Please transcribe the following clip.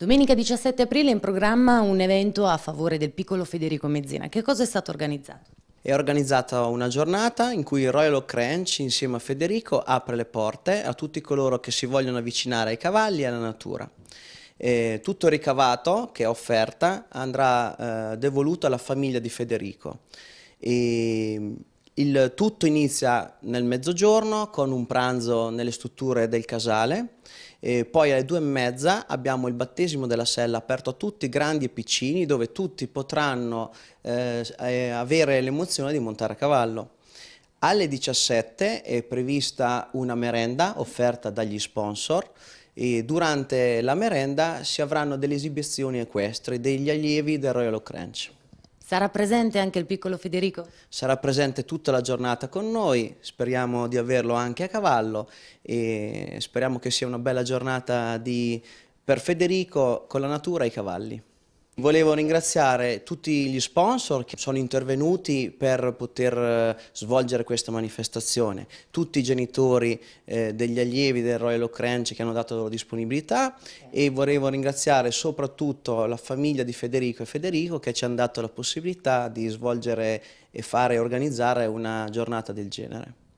Domenica 17 aprile in programma un evento a favore del piccolo Federico Mezzina. Che cosa è stato organizzato? È organizzata una giornata in cui il Royal Oak Ranch insieme a Federico apre le porte a tutti coloro che si vogliono avvicinare ai cavalli e alla natura. E tutto il ricavato che è offerta andrà eh, devoluto alla famiglia di Federico. E il tutto inizia nel mezzogiorno con un pranzo nelle strutture del casale, e poi alle due e mezza abbiamo il battesimo della sella aperto a tutti, grandi e piccini, dove tutti potranno eh, eh avere l'emozione di montare a cavallo. Alle 17 è prevista una merenda offerta dagli sponsor e durante la merenda si avranno delle esibizioni equestri degli allievi del Royal Oak Ranch. Sarà presente anche il piccolo Federico? Sarà presente tutta la giornata con noi, speriamo di averlo anche a cavallo e speriamo che sia una bella giornata di, per Federico con la natura e i cavalli. Volevo ringraziare tutti gli sponsor che sono intervenuti per poter eh, svolgere questa manifestazione, tutti i genitori eh, degli allievi del Royal Oak Ranch che hanno dato la loro disponibilità e volevo ringraziare soprattutto la famiglia di Federico e Federico che ci hanno dato la possibilità di svolgere e fare e organizzare una giornata del genere.